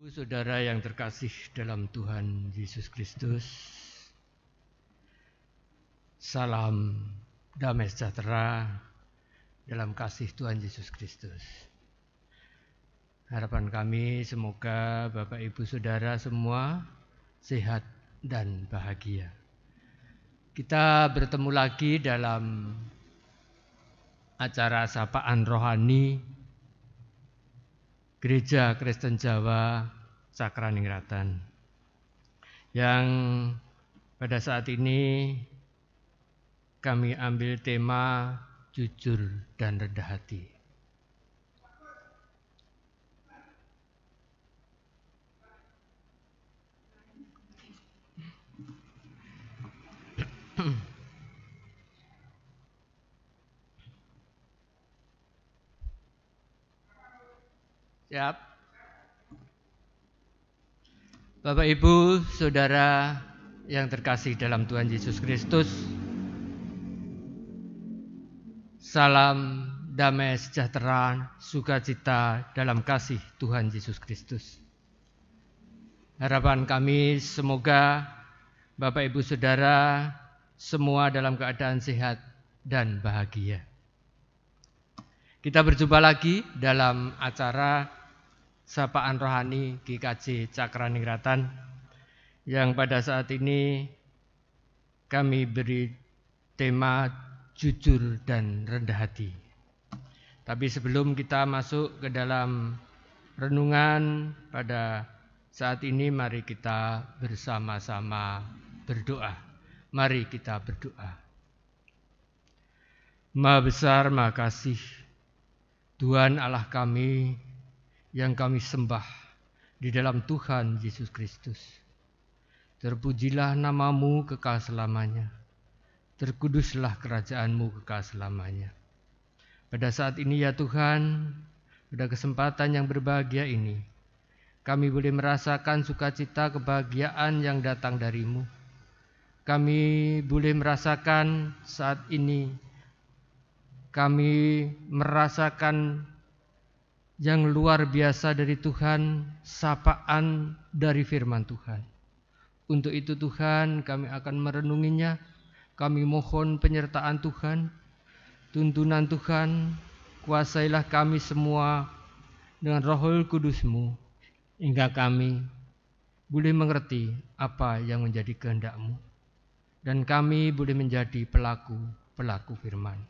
Ibu Saudara yang terkasih dalam Tuhan Yesus Kristus, salam damai sejahtera dalam kasih Tuhan Yesus Kristus. Harapan kami semoga Bapak Ibu Saudara semua sehat dan bahagia. Kita bertemu lagi dalam acara sapaan rohani Gereja Kristen Jawa Sakraningratan yang pada saat ini kami ambil tema jujur dan rendah hati. Siap. Bapak Ibu, Saudara yang terkasih dalam Tuhan Yesus Kristus. Salam damai sejahtera, sukacita dalam kasih Tuhan Yesus Kristus. Harapan kami semoga Bapak Ibu Saudara semua dalam keadaan sehat dan bahagia. Kita berjumpa lagi dalam acara Sapaan Rohani GKJ Cakraningratan yang pada saat ini kami beri tema jujur dan rendah hati. Tapi sebelum kita masuk ke dalam renungan pada saat ini mari kita bersama-sama berdoa. Mari kita berdoa. Maha besar, maha kasih. Tuhan Allah kami, yang kami sembah di dalam Tuhan Yesus Kristus. Terpujilah namamu kekal selamanya. Terkuduslah kerajaanmu kekal selamanya. Pada saat ini ya Tuhan, pada kesempatan yang berbahagia ini, kami boleh merasakan sukacita kebahagiaan yang datang darimu. Kami boleh merasakan saat ini, kami merasakan yang luar biasa dari Tuhan, sapaan dari firman Tuhan. Untuk itu Tuhan kami akan merenunginya, kami mohon penyertaan Tuhan, tuntunan Tuhan, kuasailah kami semua dengan rohul kudusmu, hingga kami boleh mengerti apa yang menjadi kehendakmu. Dan kami boleh menjadi pelaku-pelaku firman.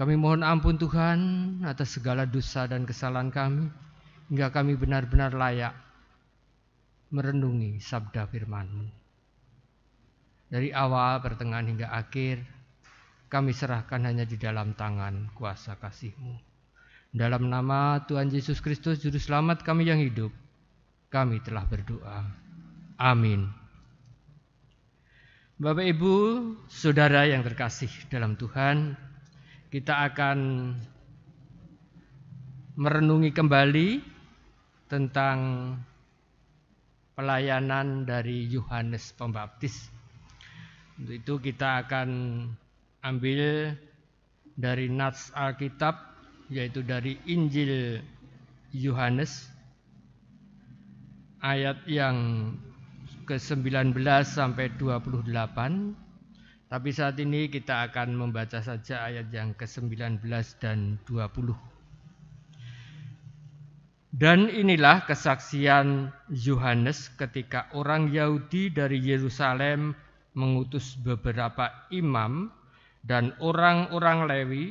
Kami mohon ampun Tuhan atas segala dosa dan kesalahan kami hingga kami benar-benar layak merenungi sabda firman-Mu. Dari awal, pertengahan hingga akhir, kami serahkan hanya di dalam tangan kuasa kasih-Mu. Dalam nama Tuhan Yesus Kristus, Juru Selamat kami yang hidup, kami telah berdoa. Amin. Bapak, Ibu, Saudara yang terkasih dalam Tuhan, kita akan merenungi kembali tentang pelayanan dari Yohanes Pembaptis. Untuk itu kita akan ambil dari Nats Alkitab yaitu dari Injil Yohanes ayat yang ke-19 sampai 28 tapi saat ini kita akan membaca saja ayat yang ke-19 dan 20. Dan inilah kesaksian Yohanes ketika orang Yahudi dari Yerusalem mengutus beberapa imam dan orang-orang Lewi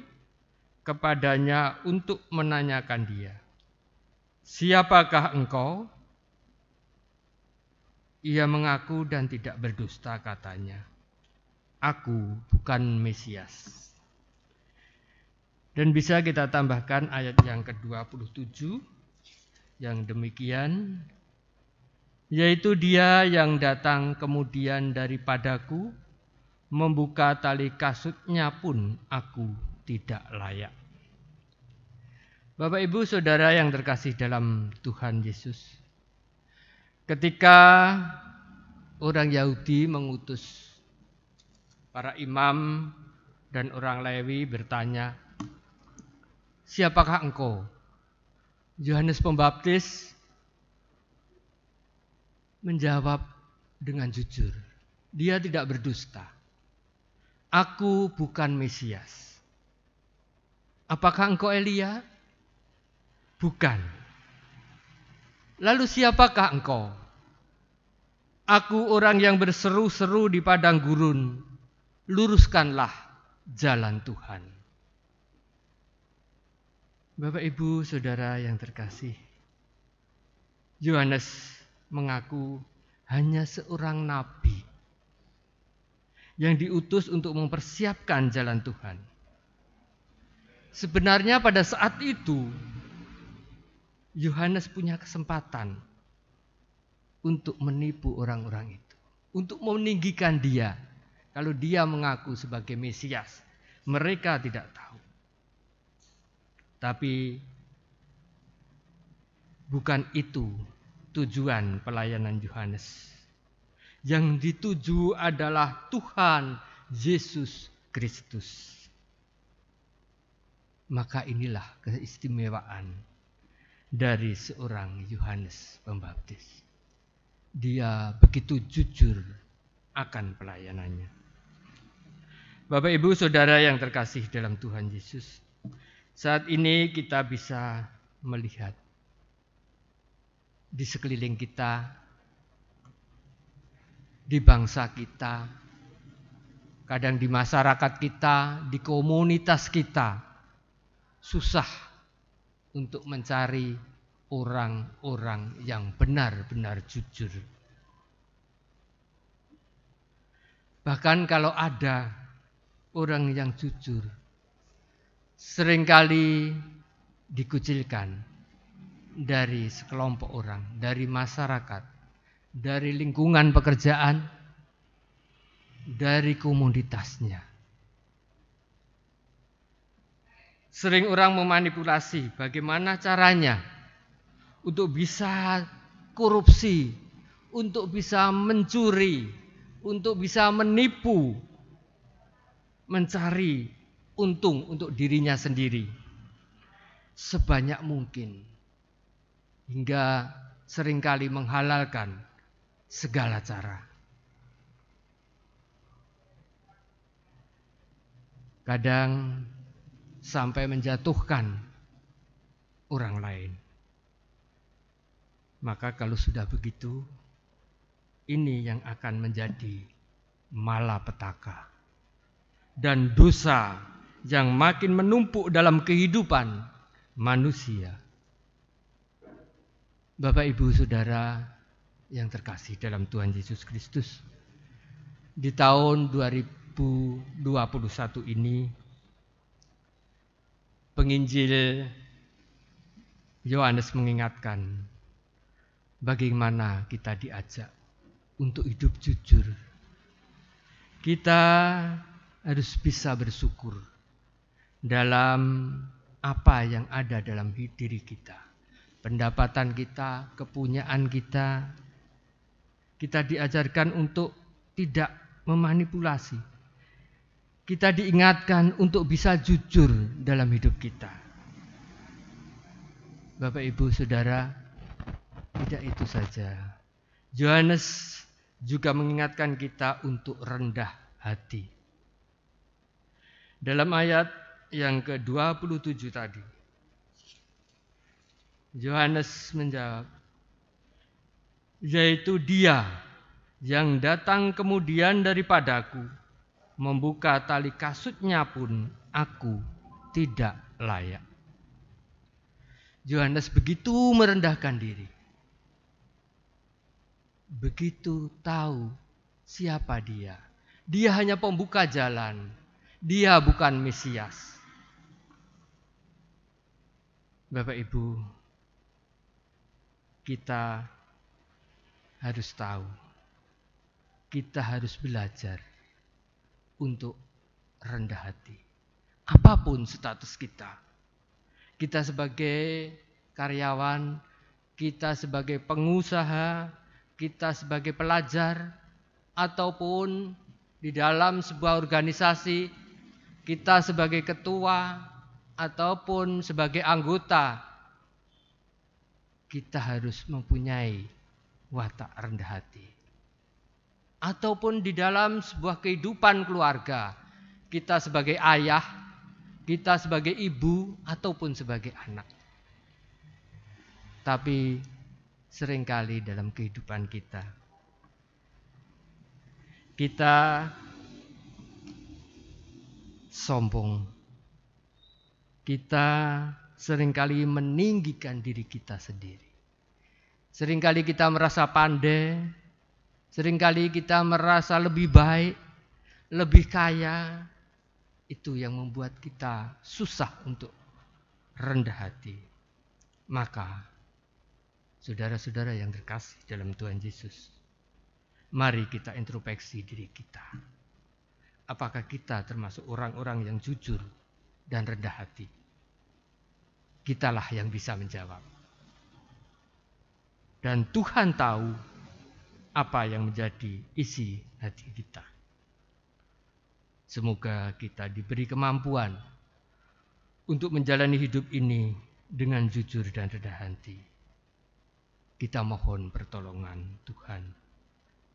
kepadanya untuk menanyakan dia, "Siapakah engkau?" Ia mengaku dan tidak berdusta katanya, aku bukan Mesias. Dan bisa kita tambahkan ayat yang ke-27 yang demikian yaitu dia yang datang kemudian daripadaku membuka tali kasutnya pun aku tidak layak. Bapak Ibu Saudara yang terkasih dalam Tuhan Yesus. Ketika orang Yahudi mengutus para imam dan orang Lewi bertanya, "Siapakah engkau?" Yohanes Pembaptis menjawab dengan jujur, "Dia tidak berdusta. Aku bukan Mesias. Apakah engkau Elia? Bukan. Lalu siapakah engkau?" Aku orang yang berseru-seru di padang gurun luruskanlah jalan Tuhan. Bapak Ibu, saudara yang terkasih, Yohanes mengaku hanya seorang nabi yang diutus untuk mempersiapkan jalan Tuhan. Sebenarnya pada saat itu Yohanes punya kesempatan untuk menipu orang-orang itu, untuk meninggikan dia, kalau dia mengaku sebagai Mesias, mereka tidak tahu. Tapi bukan itu tujuan pelayanan Yohanes. Yang dituju adalah Tuhan Yesus Kristus. Maka inilah keistimewaan dari seorang Yohanes Pembaptis. Dia begitu jujur akan pelayanannya. Bapak Ibu Saudara yang terkasih dalam Tuhan Yesus. Saat ini kita bisa melihat di sekeliling kita, di bangsa kita, kadang di masyarakat kita, di komunitas kita, susah untuk mencari orang-orang yang benar-benar jujur. Bahkan kalau ada orang yang jujur seringkali dikucilkan dari sekelompok orang, dari masyarakat, dari lingkungan pekerjaan, dari komunitasnya. Sering orang memanipulasi bagaimana caranya untuk bisa korupsi, untuk bisa mencuri, untuk bisa menipu, mencari untung untuk dirinya sendiri sebanyak mungkin hingga seringkali menghalalkan segala cara. Kadang sampai menjatuhkan orang lain. Maka kalau sudah begitu, ini yang akan menjadi malapetaka dan dosa yang makin menumpuk dalam kehidupan manusia. Bapak, Ibu, Saudara yang terkasih dalam Tuhan Yesus Kristus. Di tahun 2021 ini penginjil Yohanes mengingatkan bagaimana kita diajak untuk hidup jujur. Kita harus bisa bersyukur dalam apa yang ada dalam diri kita. Pendapatan kita, kepunyaan kita. Kita diajarkan untuk tidak memanipulasi. Kita diingatkan untuk bisa jujur dalam hidup kita. Bapak Ibu Saudara, tidak itu saja. Yohanes juga mengingatkan kita untuk rendah hati. Dalam ayat yang ke-27 tadi, Yohanes menjawab, yaitu dia yang datang kemudian daripadaku, membuka tali kasutnya pun aku tidak layak. Yohanes begitu merendahkan diri. Begitu tahu siapa dia. Dia hanya pembuka jalan. Dia bukan Mesias. Bapak Ibu, kita harus tahu, kita harus belajar untuk rendah hati. Apapun status kita, kita sebagai karyawan, kita sebagai pengusaha, kita sebagai pelajar, ataupun di dalam sebuah organisasi, kita sebagai ketua ataupun sebagai anggota kita harus mempunyai watak rendah hati. Ataupun di dalam sebuah kehidupan keluarga, kita sebagai ayah, kita sebagai ibu ataupun sebagai anak. Tapi seringkali dalam kehidupan kita kita sombong. Kita seringkali meninggikan diri kita sendiri. Seringkali kita merasa pandai, seringkali kita merasa lebih baik, lebih kaya. Itu yang membuat kita susah untuk rendah hati. Maka, saudara-saudara yang terkasih dalam Tuhan Yesus, mari kita introspeksi diri kita apakah kita termasuk orang-orang yang jujur dan rendah hati? Kitalah yang bisa menjawab. Dan Tuhan tahu apa yang menjadi isi hati kita. Semoga kita diberi kemampuan untuk menjalani hidup ini dengan jujur dan rendah hati. Kita mohon pertolongan Tuhan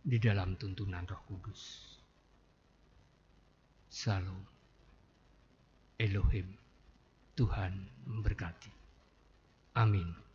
di dalam tuntunan Roh Kudus selalu. Elohim, Tuhan memberkati. Amin.